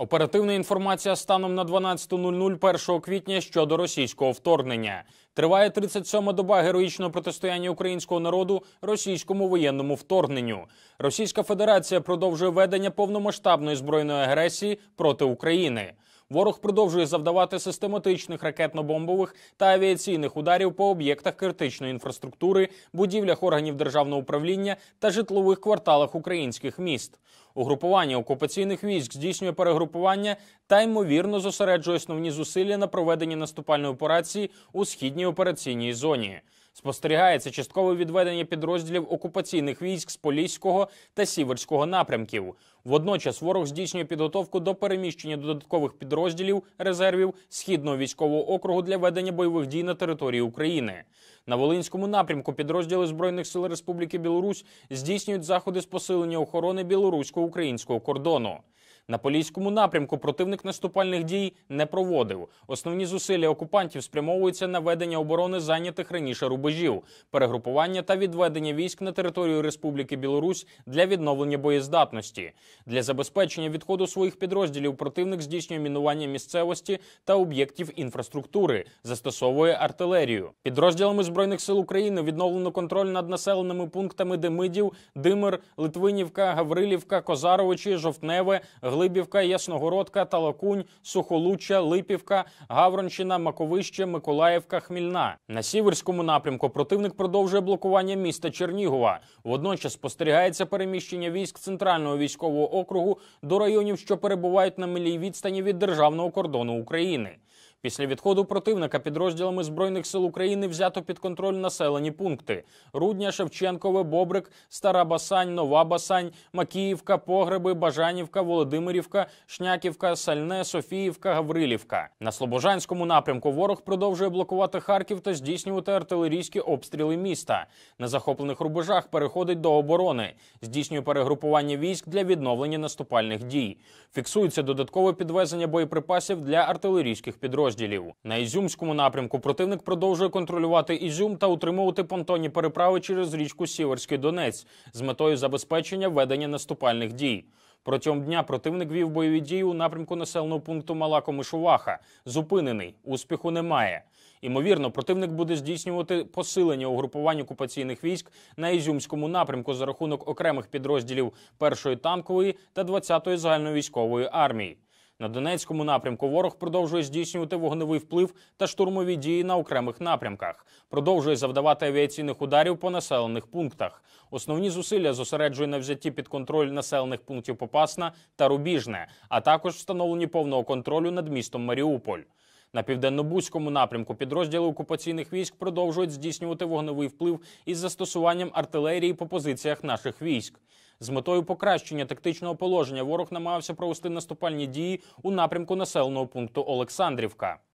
Оперативна інформація станом на 12.00 1 квітня щодо російського вторгнення триває 37-ма доба героїчного протистояння українського народу російському воєнному вторгненню. Російська Федерація продовжує ведення повномасштабної збройної агресії проти України. Ворог продовжує завдавати систематичних ракетно-бомбових та авіаційних ударів по об'єктах критичної інфраструктури, будівлях органів державного управління та житлових кварталах українських міст. Угрупування окупаційних військ здійснює перегрупування та ймовірно зосереджує основні зусилля на проведенні наступальної операції у східній операційній зоні. Спостерігається часткове відведення підрозділів окупаційних військ з Поліського та Сіверського напрямків. Водночас ворог здійснює підготовку до переміщення додаткових підрозділів резервів східного військового округу для ведення бойових дій на території України. На Волинському напрямку підрозділи збройних сил Республіки Білорусь здійснюють заходи з посилення охорони білорусько-українського кордону. На поліському напрямку противник наступальних дій не проводив. Основні зусилля окупантів спрямовуються на ведення оборони зайнятих раніше рубежів, перегрупування та відведення військ на територію Республіки Білорусь для відновлення боєздатності. Для забезпечення відходу своїх підрозділів противник здійснює мінування місцевості та об'єктів інфраструктури, застосовує артилерію. Підрозділами збройних сил України відновлено контроль над населеними пунктами Демидів, Димир, Литвинівка, Гаврилівка, Козаровичі, Жовтневе, Гл. Глибівка, Ясногородка, Талакунь, Сухолуччя, Липівка, Гавронщина, Маковище, Миколаївка, Хмільна. На сіверському напрямку противник продовжує блокування міста Чернігова. Водночас спостерігається переміщення військ центрального військового округу до районів, що перебувають на милій відстані від державного кордону України. Після відходу противника підрозділами збройних сил України взято під контроль населені пункти: Рудня, Шевченкове, Бобрик, Стара Басань, Нова Басань, Макіївка, Погреби, Бажанівка, Володимирівка, Шняківка, Сальне, Софіївка, Гаврилівка. На Слобожанському напрямку ворог продовжує блокувати Харків та здійснювати артилерійські обстріли міста. На захоплених рубежах переходить до оборони, здійснює перегрупування військ для відновлення наступальних дій. Фіксується додаткове підвезення боєприпасів для артилерійських підрозділів підрозділів. На Ізюмському напрямку противник продовжує контролювати Ізюм та утримувати понтонні переправи через річку Сіверський Донець з метою забезпечення ведення наступальних дій. Протягом дня противник вів бойові дії у напрямку населеного пункту Мала Комишуваха. Зупинений успіху немає. Імовірно, противник буде здійснювати посилення угрупувань окупаційних військ на ізюмському напрямку за рахунок окремих підрозділів 1-ї танкової та 20-ї загальновійськової армії. На Донецькому напрямку ворог продовжує здійснювати вогневий вплив та штурмові дії на окремих напрямках. Продовжує завдавати авіаційних ударів по населених пунктах. Основні зусилля зосереджує на взятті під контроль населених пунктів Попасна та Рубіжне, а також встановлені повного контролю над містом Маріуполь. На південно-бузькому напрямку підрозділи окупаційних військ продовжують здійснювати вогневий вплив із застосуванням артилерії по позиціях наших військ. З метою покращення тактичного положення ворог намагався провести наступальні дії у напрямку населеного пункту Олександрівка.